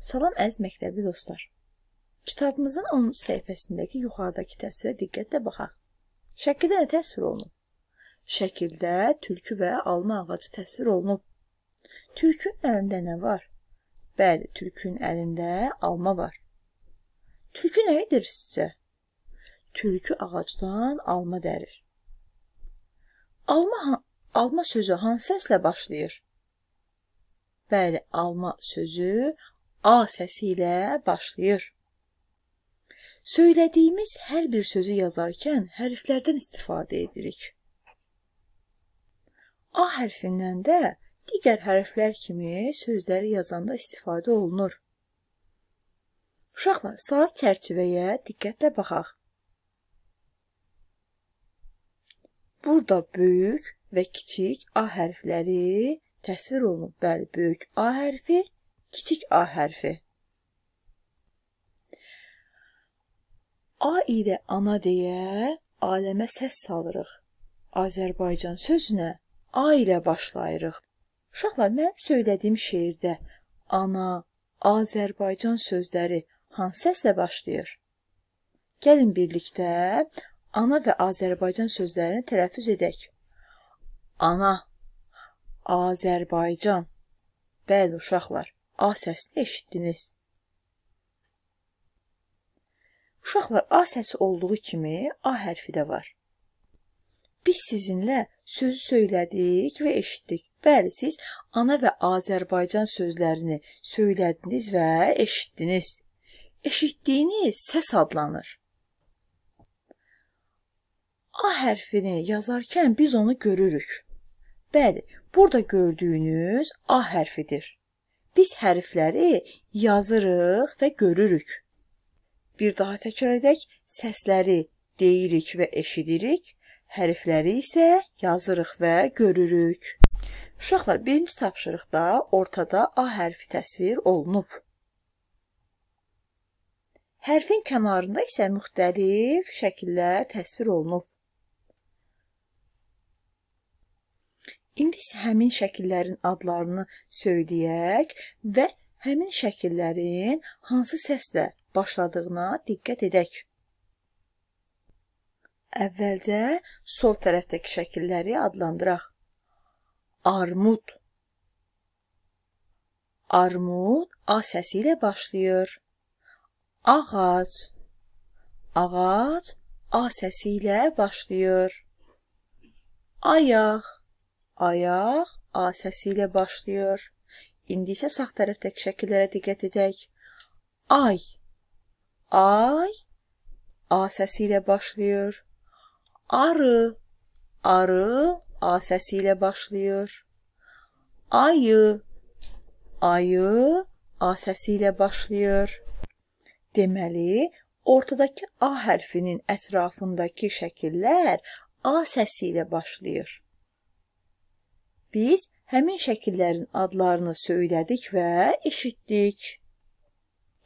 Salam əziz məktəbli dostlar. Kitabımızın 10-cu səhifəsindəki yuxarıdakı təsvirə diqqətlə baxaq. Şəkildə nə təsvir olunub? Şəkildə tülkü və alma ağacı təsvir olunub. Tülkün əlində nə var? Bəli, tülkün əlində alma var. Tülkü nə edir sizcə? Tülkü ağacdan alma dərir. Alma, alma sözü hansı səslə başlayır? Bəli, alma sözü A səsi ilə başlayır. Söylədiyimiz hər bir sözü yazarkən hərflərdən istifadə edirik. A hərfindən də digər hərflər kimi sözləri yazanda istifadə olunur. Uşaqlar, sarı çərçivəyə diqqətlə baxaq. Burada böyük və kiçik A hərfləri təsvir olunub. Bəli, böyük A hərfi Kiçik A hərfi. A ilə ana deyə aləmə səs salırıq. Azərbaycan sözünə A ilə başlayırıq. Uşaqlar, mənim söylədiyim şeirdə ana, Azərbaycan sözləri hansı səslə başlayır? Gəlin birlikdə ana və Azərbaycan sözlərini tələffüz edək. Ana, Azərbaycan. Bəli uşaqlar, A səsini eşitdiniz. Uşaqlar, A səsi olduğu kimi A hərfi də var. Biz sizinlə sözü söylədik və eşitdik. Bəli, siz ana və Azərbaycan sözlərini söylədiniz və eşitdiniz. Eşitdiyiniz səs adlanır. A hərfini yazarkən biz onu görürük. Bəli, burada gördüyünüz A hərfidir biz hərfləri yazırıq və görürük. Bir daha təkrar edək, səsləri deyirik və eşidirik, hərfləri isə yazırıq və görürük. Uşaqlar, birinci tapşırıqda ortada A hərfi təsvir olunub. Hərfin kənarında isə müxtəlif şəkillər təsvir olunub. İndi isə həmin şəkillərin adlarını söyləyək və həmin şəkillərin hansı səslə başladığına diqqət edək. Əvvəlcə sol tərəfdəki şəkilləri adlandıraq. Armud Armud A səsi ilə başlayır. Ağac Ağac A səsi ilə başlayır. Ayaq Ayaq A səsi ilə başlayır. İndi isə sağ tərəfdəki şəkillərə diqqət edək. Ay. Ay A səsi ilə başlayır. Arı. Arı A səsi ilə başlayır. Ayı. Ayı A səsi ilə başlayır. Deməli, ortadakı A hərfinin ətrafındakı şəkillər A səsi ilə başlayır. Biz həmin şəkillərin adlarını söylədik və eşitdik.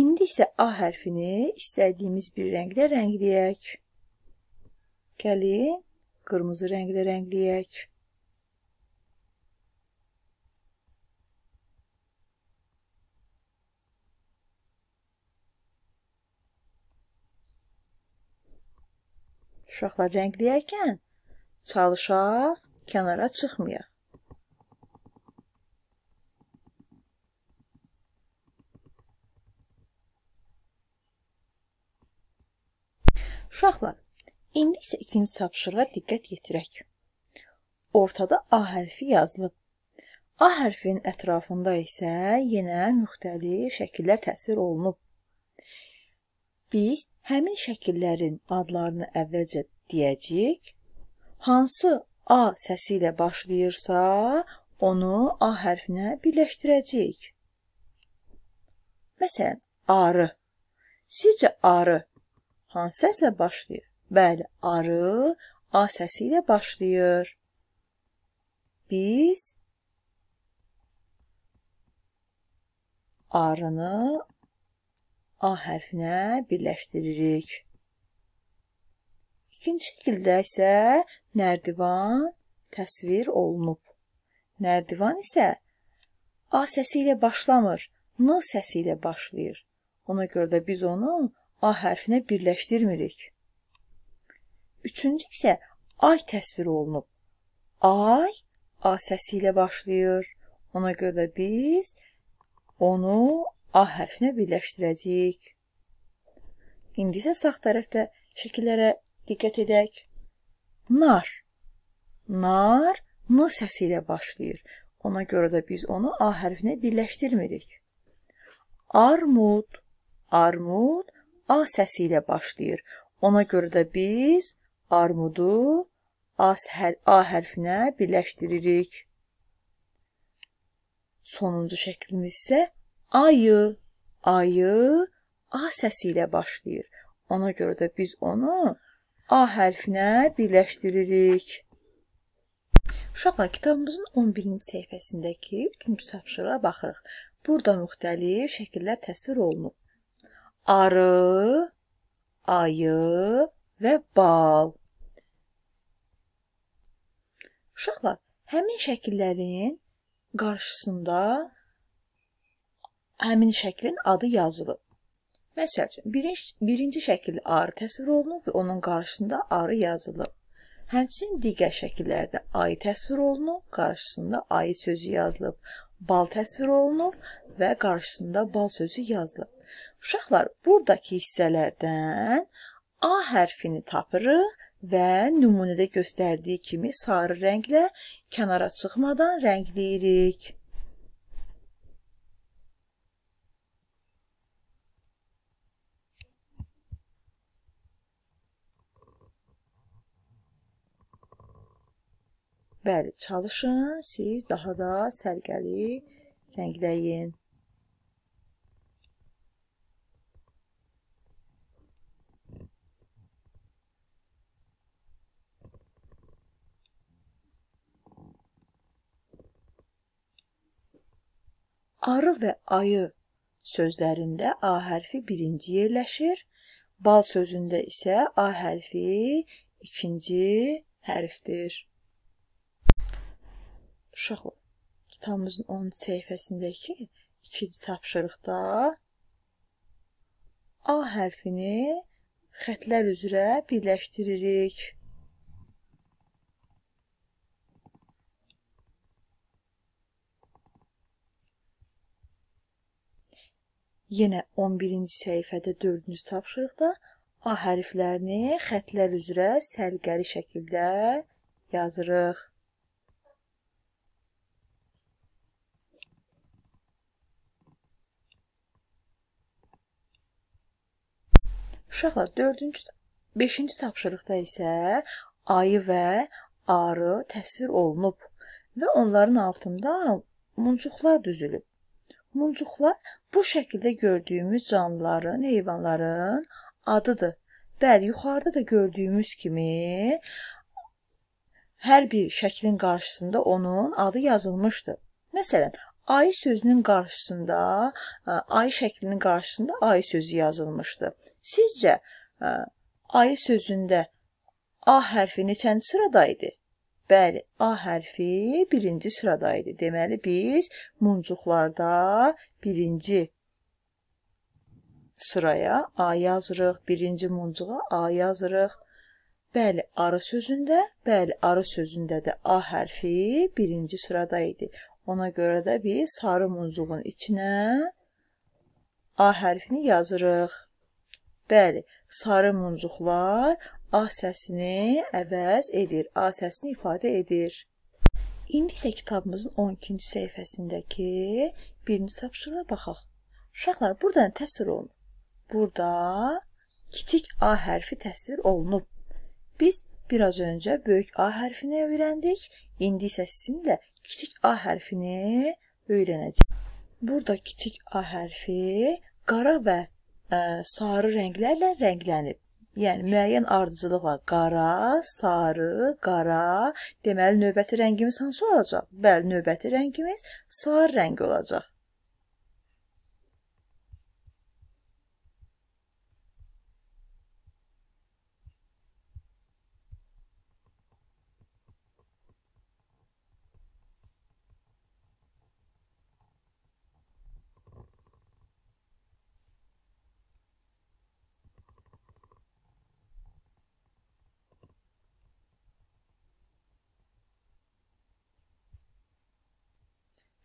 İndi isə A hərfini istədiyimiz bir rəngdə rəngləyək. Gəlin, qırmızı rənglə rəngləyək. Uşaqlar rəngləyərkən çalışaq, kənara çıxmayaq. Uşaqlar, indi isə ikinci tapşırığa diqqət yetirək. Ortada A hərfi yazılıb. A hərfinin ətrafında isə yenə müxtəlif şəkillər təsvir olunub. Biz həmin şəkillərin adlarını əvvəlcə deyəcəyik. Hansı A səsi ilə başlayırsa, onu A hərfinə birləşdirəcəyik. Məsələn, arı. Sizcə arı hansı səslə başlayır? Bəli, arı A səsi ilə başlayır. Biz arını A hərfinə birləşdiririk. İkinci şəkildə isə nərdivan təsvir olunub. Nərdivan isə A səsi ilə başlamır, N səsi ilə başlayır. Ona görə də biz onu A hərfinə birləşdirmirik. Üçüncü isə ay təsvir olunub. Ay A səsi ilə başlayır. Ona görə də biz onu A hərfinə birləşdirəcəyik. İndi isə sağ tərəfdə şəkillərə diqqət edək. Nar. Nar n səsi ilə başlayır. Ona görə də biz onu A hərfinə birləşdirmirik. Armud. Armud A səsi ilə başlayır. Ona görə də biz armudu as hər A hərfinə birləşdiririk. Sonuncu şəklimiz isə ayı. Ayı A səsi ilə başlayır. Ona görə də biz onu A hərfinə birləşdiririk. Uşaqlar, kitabımızın 11-ci səhifəsindəki 3-cü tapşırığa baxırıq. Burada müxtəlif şəkillər təsvir olunub arı, ayı və bal. Uşaqlar, həmin şəkillərin qarşısında həmin şəklin adı yazılıb. Məsəl üçün, birinci, birinci şəkildə arı təsvir olunub və onun qarşısında arı yazılıb. Həmçinin digər şəkillərdə ayı təsvir olunub, qarşısında ayı sözü yazılıb. Bal təsvir olunub və qarşısında bal sözü yazılıb. Uşaqlar, buradakı hissələrdən A hərfini tapırıq və nümunədə göstərdiyi kimi sarı rənglə kənara çıxmadan rəngliyirik. Bəli, çalışın, siz daha da sərgəli rəngləyin. arı və ayı sözlərində A hərfi birinci yerləşir, bal sözündə isə A hərfi ikinci hərfdir. Uşaqlar, kitabımızın 10 səhifəsindəki ikinci tapşırıqda A hərfini xətlər üzrə birləşdiririk. Yenə 11-ci səhifədə 4-cü tapşırıqda A hərflərini xətlər üzrə səliqəli şəkildə yazırıq. Uşaqlar, 4-cü 5-ci tapşırıqda isə ayı və arı təsvir olunub və onların altında muncuqlar düzülüb. Muncuqlar bu şəkildə gördüyümüz canlıların, heyvanların adıdır. Bəli, yuxarıda da gördüyümüz kimi hər bir şəklin qarşısında onun adı yazılmışdır. Məsələn, ay sözünün qarşısında, ay şəklinin qarşısında ay sözü yazılmışdı. Sizcə ay sözündə A hərfi neçənci sırada idi? Bəli, A hərfi birinci sırada idi. Deməli, biz muncuqlarda birinci sıraya A yazırıq, birinci muncuğa A yazırıq. Bəli, arı sözündə, bəli, arı sözündə də A hərfi birinci sırada idi. Ona görə də biz sarı muncuğun içinə A hərfini yazırıq. Bəli, sarı muncuqlar A səsini əvəz edir, A səsini ifadə edir. İndi isə kitabımızın 12-ci səhifəsindəki birinci tapşırığa baxaq. Uşaqlar, burada nə təsvir olunub? Burada kiçik A hərfi təsvir olunub. Biz biraz öncə böyük A hərfini öyrəndik. İndi isə sizinlə kiçik A hərfini öyrənəcəyik. Burada kiçik A hərfi qara və ə, e, sarı rənglərlə rənglənib. Yəni müəyyən ardıcılıqla qara, sarı, qara, deməli növbəti rəngimiz hansı olacaq? Bəli, növbəti rəngimiz sarı rəng olacaq.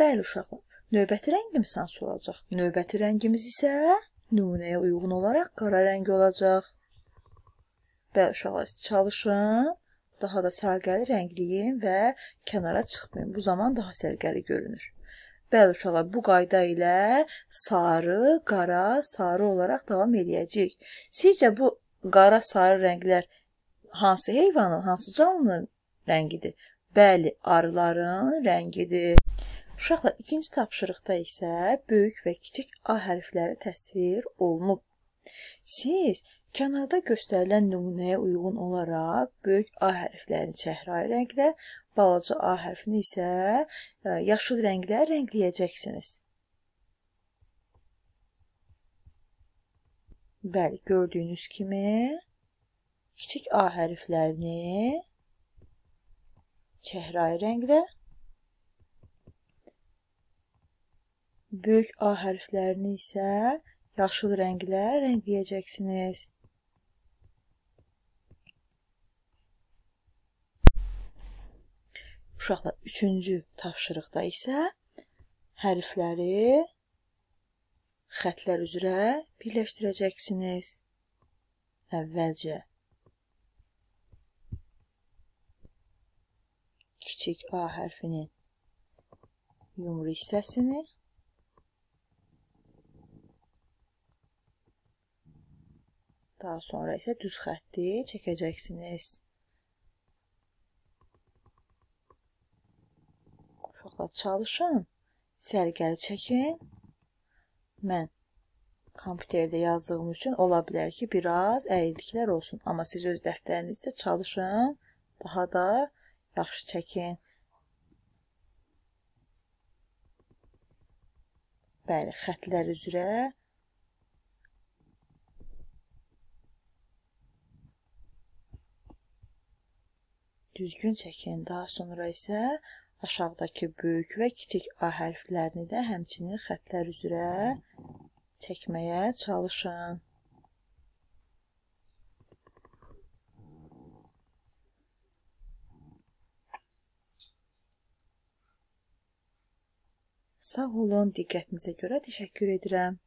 Bəli uşaqlar, növbəti rəngimiz hansı olacaq? Növbəti rəngimiz isə nümunəyə uyğun olaraq qara rəng olacaq. Bəli uşaqlar, siz çalışın, daha da sərgəli rəngləyin və kənara çıxmayın. Bu zaman daha sərgəli görünür. Bəli uşaqlar, bu qayda ilə sarı, qara, sarı olaraq davam eləyəcəyik. Sizcə bu qara, sarı rənglər hansı heyvanın, hansı canlının rəngidir? Bəli, arıların rəngidir. Uşaqlar, ikinci tapşırıqda isə böyük və kiçik A hərfləri təsvir olunub. Siz kənarda göstərilən nümunəyə uyğun olaraq böyük A hərflərini çəhrayı rənglə, balaca A hərfini isə e, yaşıl rənglə rəngləyəcəksiniz. Bəli, gördüyünüz kimi kiçik A hərflərini çəhrayı rənglə Böyük A hərflərini isə yaşıl rənglə rəngləyəcəksiniz. Uşaqlar, üçüncü tapşırıqda isə hərfləri xətlər üzrə birləşdirəcəksiniz. Əvvəlcə kiçik A hərfinin yumru hissəsini Daha sonra isə düz xətti çəkəcəksiniz. Uşaqlar çalışın, sərgəli çəkin. Mən kompüterdə yazdığım üçün ola bilər ki, biraz əyriliklər olsun. Amma siz öz dəftərinizdə çalışın, daha da yaxşı çəkin. Bəli, xətlər üzrə düzgün çəkin. Daha sonra isə aşağıdakı böyük və kiçik A hərflərini də həmçinin xətlər üzrə çəkməyə çalışın. Sağ olun, diqqətinizə görə təşəkkür edirəm.